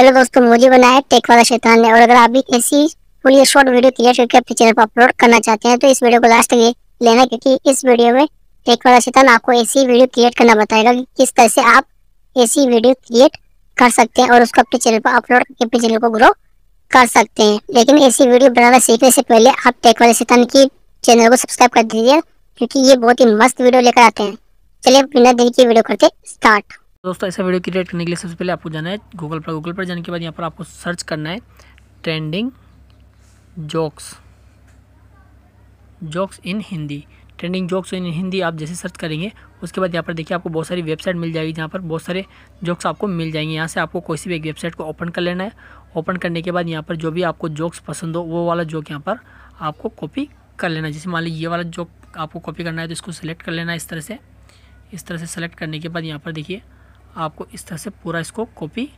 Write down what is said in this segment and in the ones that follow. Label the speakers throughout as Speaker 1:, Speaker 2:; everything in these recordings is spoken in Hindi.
Speaker 1: हेलो दोस्तों मुझे बनाया टेक वाला शैतान ने और अगर आप भी ऐसी पूरी शॉर्ट वीडियो क्लियर करके अपने चैनल पर अपलोड करना चाहते हैं तो इस वीडियो को लास्ट तक लेना क्योंकि इस वीडियो में टेक वाला शैतान आपको ऐसी वीडियो क्रिएट करना बताएगा कि किस तरह से आप ऐसी वीडियो क्रिएट कर सकते हैं और उसको अपने चैनल पर अपलोड करके अपने चैनल को ग्रो कर सकते हैं लेकिन ऐसी वीडियो बनाना सीखने से पहले आप टेक वाले शैतान की चैनल को सब्सक्राइब कर दीजिए क्योंकि ये बहुत ही मस्त वीडियो लेकर आते हैं चलिए बिना देरी की वीडियो करते स्टार्ट
Speaker 2: दोस्तों ऐसा वीडियो क्रिएट करने के लिए सबसे पहले आपको जाना है गूगल पर गूगल पर जाने के बाद यहाँ पर आपको सर्च करना है trending jokes jokes in Hindi trending jokes in Hindi आप जैसे सर्च करेंगे उसके बाद यहाँ पर देखिए आपको बहुत सारी वेबसाइट मिल जाएगी जहाँ पर बहुत सारे जोक्स आपको मिल जाएंगे यहाँ से आपको कोई सी भी एक वेबसाइट को ओपन कर लेना है ओपन करने के बाद यहाँ पर जो भी आपको जोक्स पसंद हो वो वाला जोक यहाँ पर आपको कॉपी कर लेना है जैसे मान लीजिए ये वाला जोक आपको कॉपी करना है तो इसको सेलेक्ट कर लेना है इस तरह से इस तरह से सेलेक्ट करने के बाद यहाँ पर देखिए आपको इस तरह से पूरा इसको कॉपी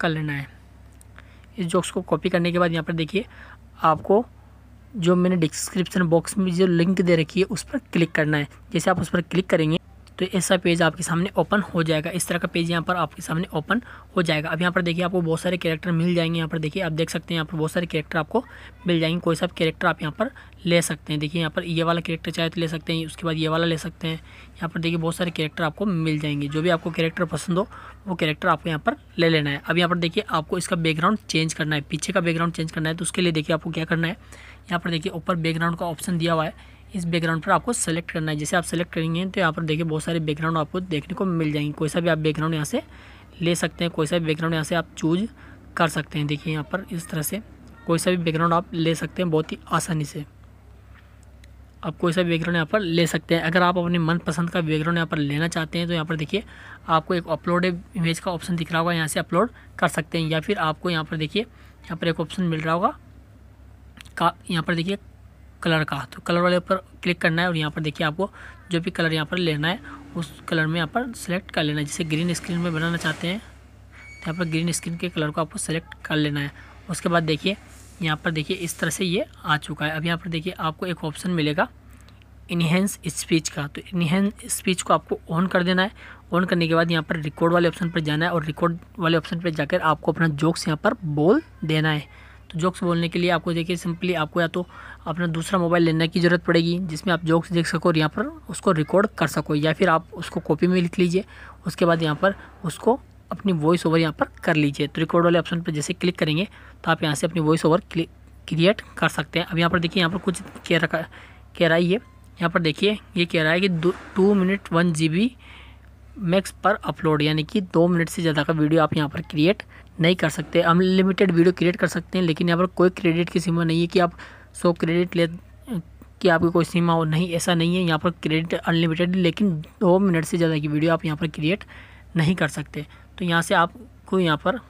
Speaker 2: कर लेना है इस जॉक्स को कॉपी करने के बाद यहाँ पर देखिए आपको जो मैंने डिस्क्रिप्शन बॉक्स में जो लिंक दे रखी है उस पर क्लिक करना है जैसे आप उस पर क्लिक करेंगे तो ऐसा पेज आपके सामने ओपन हो जाएगा इस तरह का पेज यहाँ पर आपके सामने ओपन हो जाएगा अब यहाँ पर देखिए आपको बहुत सारे कैरेक्टर मिल जाएंगे यहाँ पर देखिए आप देख सकते हैं यहाँ पर बहुत सारे कैरेक्टर आपको मिल जाएंगे कोई सा कैरेक्टर आप यहाँ पर ले सकते हैं देखिए यहाँ पर ये वाला कैरेक्टर चाहे तो ले सकते हैं उसके बाद ये वाला ले सकते हैं यहाँ पर देखिए बहुत सारे कैरेक्टर आपको मिल जाएंगे जो भी आपको कैरेक्टर पसंद हो वो कैरेक्टर आपको यहाँ पर ले लेना है अब यहाँ पर देखिए आपको इसका बैकग्राउंड चेंज करना है पीछे का बैकग्राउंड चेंज करना है तो उसके लिए देखिए आपको क्या करना है यहाँ पर देखिए ऊपर बैकग्राउंड का ऑप्शन दिया हुआ है इस बैकग्राउंड पर आपको सेलेक्ट करना है जैसे आप सेलेक्ट करेंगे तो यहाँ पर देखिए बहुत सारे बैकग्राउंड आपको देखने को मिल जाएंगे कोई सा भी आप बैकग्राउंड यहाँ से ले सकते हैं कोई सा भी बैकग्राउंड यहाँ से आप चूज कर सकते हैं देखिए यहाँ पर इस तरह से कोई सा भी बैकग्राउंड आप ले सकते हैं बहुत ही आसानी से आप कोई सा बैकग्राउंड यहाँ पर ले सकते हैं अगर आप अपने मनपसंद का बैकग्राउंड यहाँ पर लेना चाहते हैं तो यहाँ पर देखिए आपको एक अपलोड इमेज का ऑप्शन दिख रहा होगा यहाँ से अपलोड कर सकते हैं या फिर आपको यहाँ पर देखिए यहाँ पर एक ऑप्शन मिल रहा होगा का यहाँ पर देखिए कलर का तो कलर वाले ऊपर क्लिक करना है और यहाँ पर देखिए आपको जो भी कलर यहाँ पर लेना है उस कलर में यहाँ पर सेलेक्ट कर लेना है जैसे ग्रीन स्क्रीन में बनाना चाहते हैं तो यहाँ पर ग्रीन स्क्रीन के कलर को आपको सेलेक्ट कर लेना है उसके बाद देखिए यहाँ पर देखिए इस तरह से ये आ चुका है अब यहाँ पर देखिए आपको एक ऑप्शन मिलेगा इनहेंस स्पीच का तो इनहेंस स्पीच को आपको ऑन कर देना है ऑन करने के बाद यहाँ पर रिकॉर्ड वाले ऑप्शन पर जाना है और रिकॉर्ड वाले ऑप्शन पर जाकर आपको अपना जोक्स यहाँ पर बोल देना है तो जोक्स बोलने के लिए आपको देखिए सिंपली आपको या तो अपना दूसरा मोबाइल लेने की ज़रूरत पड़ेगी जिसमें आप जोक्स देख सको और यहाँ पर उसको रिकॉर्ड कर सको या फिर आप उसको कॉपी में लिख लीजिए उसके बाद यहाँ पर उसको अपनी वॉइस ओवर यहाँ पर कर लीजिए तो रिकॉर्ड वाले ऑप्शन पर जैसे क्लिक करेंगे तो आप यहाँ से अपनी वॉइस ओवर क्रिएट कर सकते हैं अब यहाँ पर देखिए यहाँ पर कुछ कह रहा कह रहा है ये यहाँ पर देखिए ये कह रहा है कि two minute one G max पर अपलोड यानी कि दो मिनट से ज़्यादा का वीडियो आप यहाँ पर क्रिएट नहीं कर सकते अनलिमिटेड वीडियो क्रिएट कर सकते हैं लेकिन यहाँ पर कोई क्रेडिट की सीमा नहीं है कि आप सौ क्रेडिट ले कि आपकी कोई सीमा हो नहीं ऐसा नहीं है यहाँ पर क्रेडिट अनलिमिटेड लेकिन दो मिनट से ज़्यादा की वीडियो आप यहाँ पर क्रिएट नहीं कर सकते तो यहाँ से आपको यहाँ पर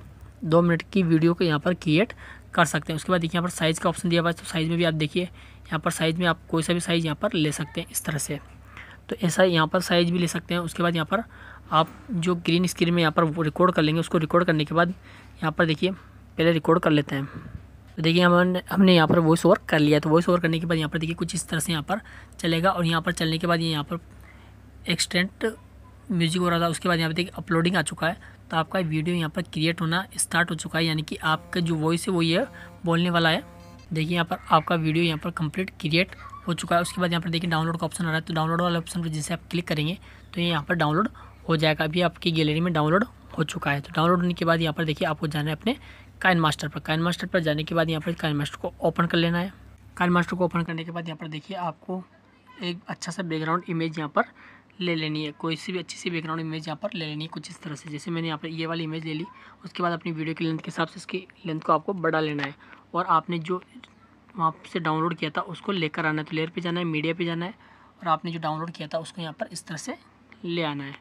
Speaker 2: दो मिनट की वीडियो को यहाँ पर क्रिएट कर सकते हैं उसके बाद देखिए यहाँ पर साइज़ का ऑप्शन दिया हुआ है तो साइज़ में भी आप देखिए यहाँ पर साइज़ में आप कोई सा भी साइज़ यहाँ पर ले सकते हैं इस तरह से तो ऐसा यहाँ पर साइज़ भी ले सकते हैं उसके बाद यहाँ पर आप जो ग्रीन स्क्रीन में यहाँ पर रिकॉर्ड कर लेंगे उसको रिकॉर्ड करने के बाद यहाँ पर देखिए पहले रिकॉर्ड कर लेते हैं तो देखिए हमने हमने यहाँ पर वॉइस ओवर कर लिया तो वॉइस ओवर करने के बाद यहाँ पर देखिए कुछ इस तरह से यहाँ पर चलेगा और यहाँ पर चलने के बाद ये यहाँ पर एक्सटेंट म्यूजिक हो रहा था उसके बाद यहाँ पर देखिए अपलोडिंग आ चुका है तो आपका वीडियो यहाँ पर क्रिएट होना स्टार्ट हो चुका है यानी कि आपका जो वॉइस है वो ये बोलने वाला है देखिए यहाँ पर आपका वीडियो यहाँ पर कंप्लीट क्रिएट हो चुका है उसके बाद यहाँ पर देखिए डाउनलोड का ऑप्शन आ रहा है तो डाउनलोड वाले ऑप्शन पर जिसे आप क्लिक करेंगे तो ये यहाँ पर डाउनलोड हो जाएगा अभी आपकी गैलरी में डाउनलोड हो चुका है तो डाउनलोड होने के बाद यहाँ पर देखिए आपको जाना है अपने काइन मास्टर पर काइन मास्टर पर जाने के बाद यहाँ पर काइन मास्टर को ओपन कर लेना है काइन मास्टर को ओपन करने के बाद यहाँ पर देखिए आपको एक अच्छा सा बैकग्राउंड इमेज यहाँ पर ले लेनी है कोई सी भी अच्छी सी बैकग्राउंड इमेज यहाँ पर ले लेनी है कुछ इस तरह से जैसे मैंने यहाँ पर ये वाली इमेज ले ली उसके बाद अपनी वीडियो की लेंथ के हिसाब से इसकी लेंथ को आपको बढ़ा लेना है और आपने जो वहाँ से डाउनलोड किया था उसको लेकर आना है तो लेयर पे जाना है मीडिया पे जाना है और आपने जो डाउनलोड किया था उसको यहाँ पर इस तरह से ले आना है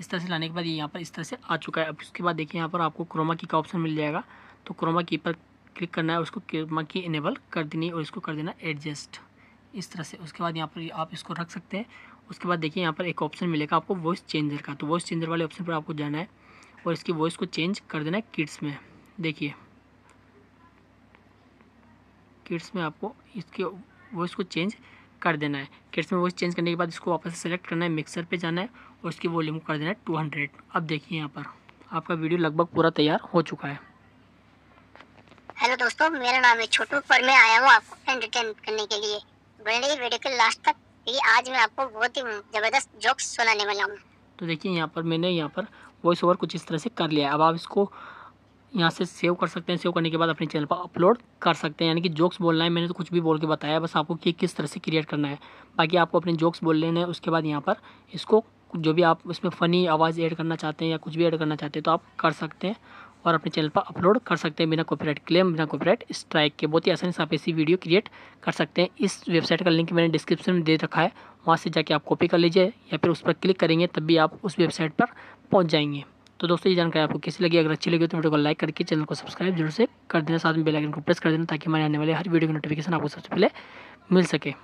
Speaker 2: इस तरह से लाने के बाद ये यहाँ पर इस तरह से आ चुका है अब उसके बाद देखिए यहाँ पर आपको क्रोमा की का ऑप्शन मिल जाएगा तो क्रोमा की पर क्लिक करना है उसको क्रोमा की इनेबल कर देनी और इसको कर देना एडजस्ट इस तरह से उसके बाद यहाँ पर आप इसको रख सकते हैं उसके बाद देखिए यहाँ पर एक ऑप्शन मिलेगा आपको वॉइस चेंजर का तो वॉइस चेंजर वाले ऑप्शन पर आपको जाना है और इसकी वॉइस को चेंज कर देना है किड्स में देखिए किड्स में आपको इसके वॉइस को चेंज कर देना है किड्स में वॉइस चेंज करने के बाद इसको वापस सेलेक्ट करना है मिक्सर पे जाना है और इसकी वॉल्यूम कर देना है टू हंड्रेड अब देखिए यहाँ पर आपका वीडियो लगभग पूरा तैयार हो चुका है
Speaker 1: हेलो दोस्तों मेरा नाम है छोटू पर मैं आया हूँ आपको एंटरटेन करने के लिए बड़े वीडियो के लास्ट तक क्योंकि आज मैं आपको बहुत ही ज़बरदस्त जोक्स सुनाने वाला हूँ
Speaker 2: तो देखिए यहाँ पर मैंने यहाँ पर वॉइस ओवर कुछ इस तरह से कर लिया अब आप इसको यहाँ से सेव कर सकते हैं सेव करने के बाद अपने चैनल पर अपलोड कर सकते हैं यानी कि जोक्स बोलना है मैंने तो कुछ भी बोल के बताया बस आपको कि किस तरह से क्रिएट करना है बाकी आपको अपने जोक्स बोल लेने हैं उसके बाद यहाँ पर इसको जो भी आप इसमें फ़नी आवाज़ ऐड करना चाहते हैं या कुछ भी ऐड करना चाहते हैं तो आप कर सकते हैं और अपने चैनल पर अपलोड कर सकते हैं बिना कॉपीराइट क्लेम बिना कॉपीराइट स्ट्राइक के बहुत ही आसानी से आप ऐसी वीडियो क्रिएट कर सकते हैं इस वेबसाइट का लिंक मैंने डिस्क्रिप्शन में दे रखा है वहाँ से जाके आप कॉपी कर लीजिए या फिर उस पर क्लिक करेंगे तब भी आप उस वेबसाइट पर पहुँच जाएंगे तो दोस्तों ये जानकारी आपको कैसी लगी अगर अच्छी लगी तो वीडियो को लाइक करके चैनल को सब्सक्राइब जरूर से कर देना साथ में बेल आइकन को प्रेस कर देना ताकि हमारे आने वाले हर वीडियो की नोटिफिकेशन आपको सबसे पहले मिल सके